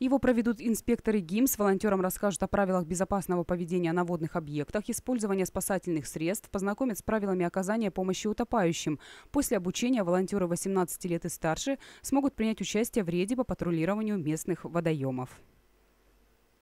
Его проведут инспекторы ГИМС, волонтерам расскажут о правилах безопасного поведения на водных объектах, использования спасательных средств, познакомят с правилами оказания помощи утопающим. После обучения волонтеры 18 лет и старше смогут принять участие в рейде по патрулированию местных водоемов.